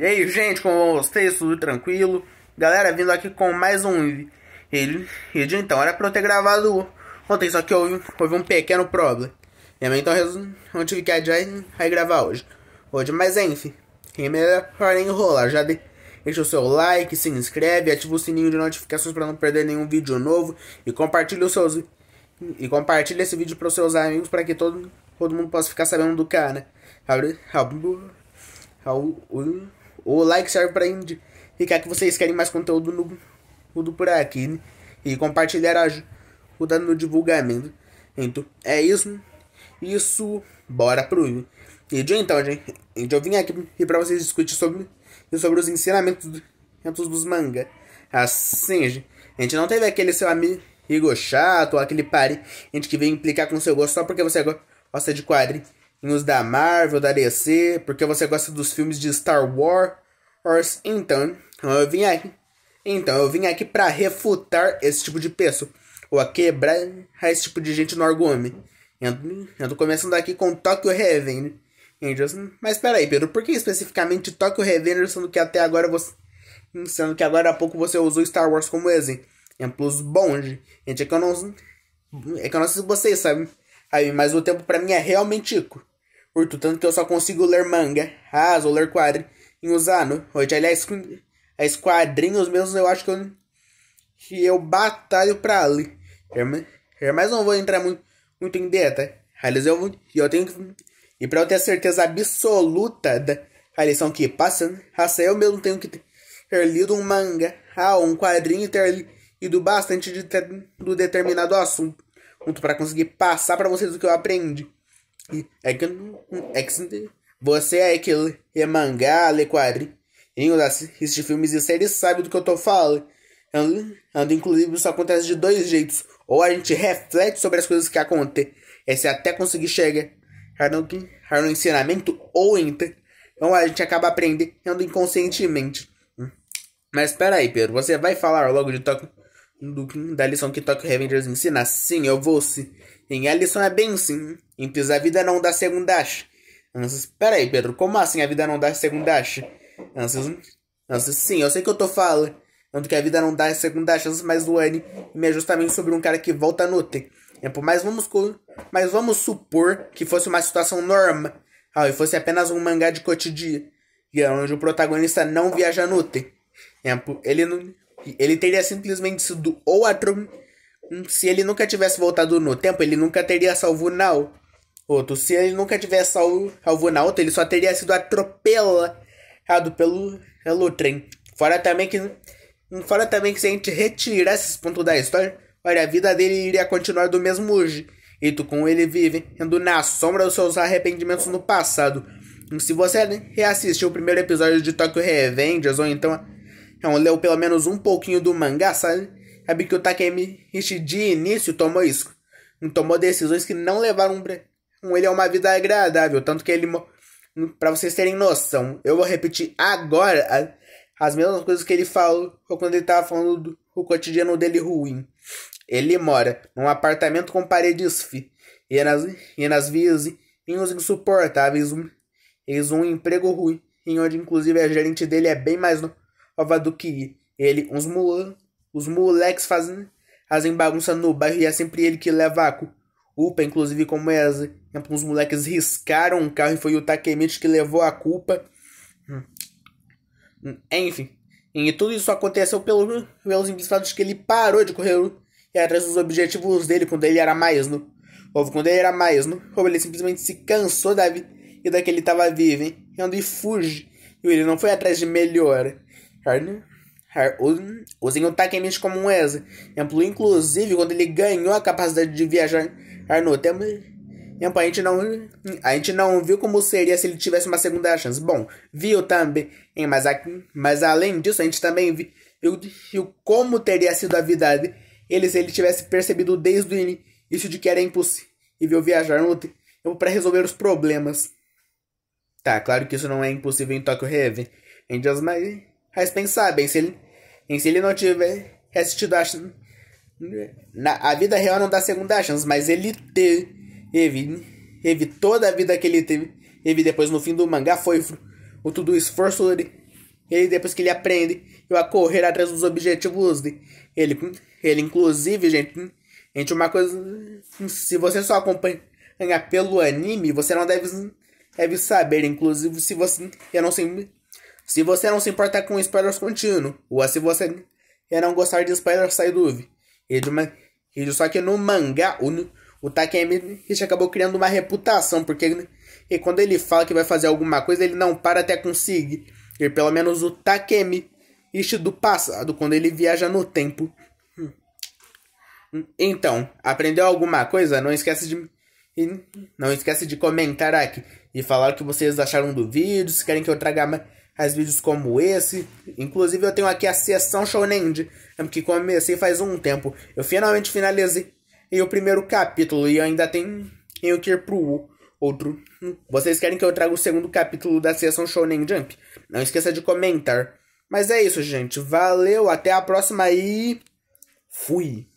E aí, gente, como vão vocês? Tudo tranquilo? Galera, vindo aqui com mais um vídeo. Então, era pra eu ter gravado ontem, só que houve, houve um pequeno problema. Minha então, eu tive que adiar e gravar hoje. Hoje, mas enfim, é melhor nem enrolar. Já de, deixa o seu like, se inscreve, ativa o sininho de notificações para não perder nenhum vídeo novo. E compartilha os seus... E compartilha esse vídeo para os seus amigos para que todo, todo mundo possa ficar sabendo do cara. Né? Abre, abre, abre, o like serve para indicar que vocês querem mais conteúdo no, tudo por aqui né? e compartilhar ajuda no divulgamento. Então, é isso. Isso, bora pro vídeo então, gente. Eu vim aqui para vocês discutir sobre, sobre os ensinamentos dos mangá. Assim, gente, a gente não teve aquele seu amigo chato, aquele gente que vem implicar com seu gosto só porque você gosta de quadrinhos nos da Marvel, da DC, porque você gosta dos filmes de Star Wars. Então, eu vim aqui. Então, eu vim aqui para refutar esse tipo de peso ou a quebrar esse tipo de gente no argumento. Eu tô começando aqui com Tokyo Revenge. Mas peraí, Pedro, por que especificamente Tokyo Revenge, sendo que até agora você. Sendo que agora há pouco você usou Star Wars como exemplo, exemplos é bons. Gente, é que eu não. É que eu não sei se vocês sabem. Aí, mas o tempo para mim é realmente rico. Curto tanto que eu só consigo ler manga, raso ou ler quadrinhos ano. Hoje, aliás, as quadrinhos mesmo eu acho que eu, que eu batalho pra ali. É é, mas não vou entrar muito, muito em dieta. Tá? Aliás, eu, eu tenho que. E pra eu ter certeza absoluta da a lição que passa, né? raça eu mesmo tenho que ter lido um manga, ah, um quadrinho e ter lido bastante de, do determinado assunto para conseguir passar para vocês o que eu aprendi é que é que você é que lê mangá, lê quadrinhos, assiste filmes e séries, sabe do que eu tô falando. Ando, inclusive, isso acontece de dois jeitos. Ou a gente reflete sobre as coisas que acontecem é até conseguir chegar no, no ensinamento, ou então a gente acaba aprendendo inconscientemente. Hum. Mas espera aí, Pedro, você vai falar logo de Tokyo do, da lição que Tokyo Revengers ensina? Sim, eu vou sim. em a lição é bem sim. Então a vida não dá segunda acha. pera aí, Pedro, como assim a vida não dá segunda acha? Sim, eu sei que eu tô falando que a vida não dá segunda chance, mas o me é justamente sobre um cara que volta no tempo. É, mas vamos, mas vamos supor que fosse uma situação normal ah, e fosse apenas um mangá de cotidiano, é onde o protagonista não viaja no tempo. É, ele não, ele teria simplesmente sido o Atrum. Se ele nunca tivesse voltado no tempo, ele nunca teria salvo o Nau. Outro, se ele nunca tivesse salvo, salvo o Nauta, ele só teria sido atropelado pelo, pelo trem. Fora também que. Fora também que se a gente retirasse esses pontos da história, olha, a vida dele iria continuar do mesmo jeito, com ele vive indo na sombra dos seus arrependimentos no passado. Se você reassistiu o primeiro episódio de Tokyo Revengers, ou então não leu pelo menos um pouquinho do mangá, sabe? Sabe que o Takemi de início tomou isso. Tomou decisões que não levaram então, ele a é uma vida agradável. Tanto que ele. Pra vocês terem noção, eu vou repetir agora as mesmas coisas que ele falou quando ele tava falando do o cotidiano dele ruim. Ele mora num apartamento com paredes e é nas, e é nas uns insuportáveis. Eis um emprego ruim, em onde inclusive a gerente dele é bem mais no Avaduki, ele, uns mula, os moleques fazem, fazem bagunça no bairro e é sempre ele que leva a culpa, inclusive, como é exemplo, os moleques riscaram um carro e foi o Takemichi que levou a culpa. Hum. Hum, enfim, e tudo isso aconteceu pelo, pelos simples que ele parou de correr e atrás dos objetivos dele quando ele era mais novo. Quando ele era mais novo, ele simplesmente se cansou da vida que ele estava vivendo e fugiu. Ele não foi atrás de melhora. Harden, Harden usem o como um exemplo, inclusive quando ele ganhou a capacidade de viajar no tempo, a gente não, a gente não viu como seria se ele tivesse uma segunda chance. Bom, viu também, mas, aqui, mas além disso, a gente também viu, viu como teria sido a vida dele se ele tivesse percebido desde o início de que era impossível viajar no tempo para resolver os problemas. Tá, claro que isso não é impossível em Tokyo Deus, mas mas pensar bem, se ele, se ele não tiver assistido a, na, a vida real não dá segunda chance, mas ele teve, teve toda a vida que ele teve, teve depois no fim do mangá foi o tudo o esforço dele, ele depois que ele aprende a correr atrás dos objetivos dele. Ele, ele inclusive, gente, gente, uma coisa, se você só acompanha pelo anime, você não deve, deve saber, inclusive se você, eu não sei se você não se importar com spoilers contínuo, ou se você não gostar de spoilers, sai do vídeo. Só que no mangá, o, o Takemi acabou criando uma reputação, porque e quando ele fala que vai fazer alguma coisa, ele não para até conseguir. E pelo menos o Takemi, isto do passado, quando ele viaja no tempo. Hum. Então, aprendeu alguma coisa? Não esquece de não esquece de comentar aqui e falar o que vocês acharam do vídeo, se querem que eu traga mais as vídeos como esse. Inclusive eu tenho aqui a sessão Shonen, que comecei faz um tempo. Eu finalmente finalizei o primeiro capítulo e ainda tem eu que ir pro outro. Vocês querem que eu traga o segundo capítulo da sessão Shonen Jump? Não esqueça de comentar. Mas é isso, gente. Valeu, até a próxima e fui.